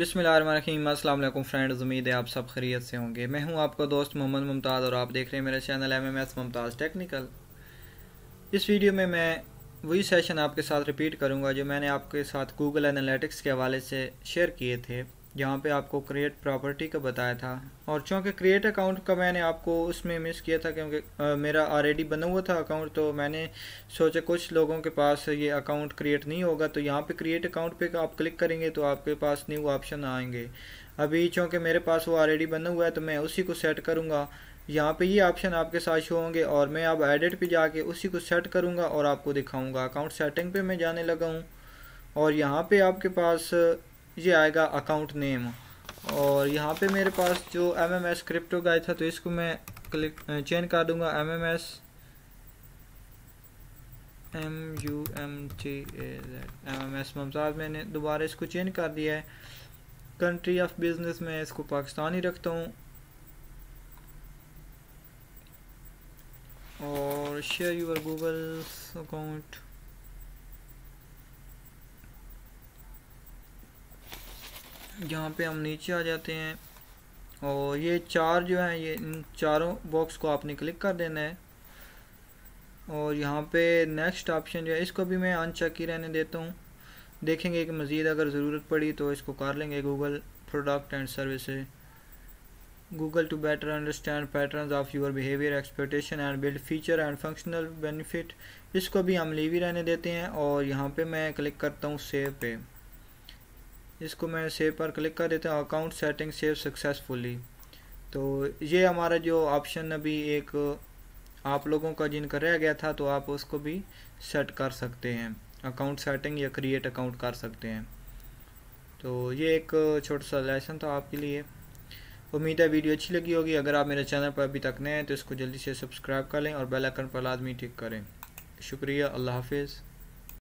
बिसमीम friend friends उम्मीद है आप सब खरीत से होंगे मैं हूं आपका दोस्त मोहम्मद मुमताज़ और आप देख रहे हैं मेरा channel M M S Mumtaz technical इस वीडियो में मैं वही सेशन आपके साथ रिपीट करूंगा जो मैंने आपके साथ गूगल एनालिटिक्स के हवाले से शेयर किए थे जहाँ पे आपको क्रिएट प्रॉपर्टी का बताया था और चूँकि क्रिएट अकाउंट का मैंने आपको उसमें मिस किया था क्योंकि मेरा ऑलरेडी बना हुआ था अकाउंट तो मैंने सोचा कुछ लोगों के पास ये अकाउंट क्रिएट नहीं होगा तो यहाँ पे क्रिएट अकाउंट पे आप क्लिक करेंगे तो आपके पास न्यू ऑप्शन आएंगे अभी चूँकि मेरे पास वो ऑलरेडी बना हुआ है तो मैं उसी को सेट करूँगा यहाँ पे ये ऑप्शन आपके साथ शो होंगे और मैं अब एडिट पे जाके उसी को सेट करूँगा और आपको दिखाऊँगा अकाउंट सेटिंग पे मैं जाने लगा हूँ और यहाँ पे आपके पास ये आएगा अकाउंट नेम और यहाँ पे मेरे पास जो एम एम एस क्रिप्टो का था तो इसको मैं क्लिक चेंज कर दूंगा M M S M U M T M M S Mumtaz मैंने दोबारा इसको चेंज कर दिया है कंट्री ऑफ बिजनेस में इसको पाकिस्तान ही रखता हूँ और शेयर यूर गूगल अकाउंट यहाँ पे हम नीचे आ जाते हैं और ये चार जो हैं ये इन चारों बॉक्स को आपने क्लिक कर देना है और यहाँ पे नेक्स्ट ऑप्शन जो है इसको भी मैं अनचेक ही रहने देता हूँ देखेंगे कि मज़ीद अगर ज़रूरत पड़ी तो इसको कर लेंगे Google product and service Google to better understand pattern of your behaviour expectation and build feature and functional benefit इसको भी हम लीवी रहने देते हैं और यहाँ पे मैं क्लिक करता हूँ सेव पे इसको मैं सेव पर क्लिक कर देता हूँ अकाउंट सेटिंग सेव सक्सेसफुली तो ये हमारा जो ऑप्शन अभी एक आप लोगों का जिनका रह गया था तो आप उसको भी सेट कर सकते हैं अकाउंट सेटिंग या क्रिएट अकाउंट कर सकते हैं तो ये एक छोटा सा लेसन था आपके लिए उम्मीद है वीडियो अच्छी लगी होगी अगर आप मेरे चैनल पर अभी तक नए हैं तो इसको जल्दी से सब्सक्राइब कर लें और बेल आइकन पर लाजमी टिक करें शुक्रिया अल्लाह हाफिज़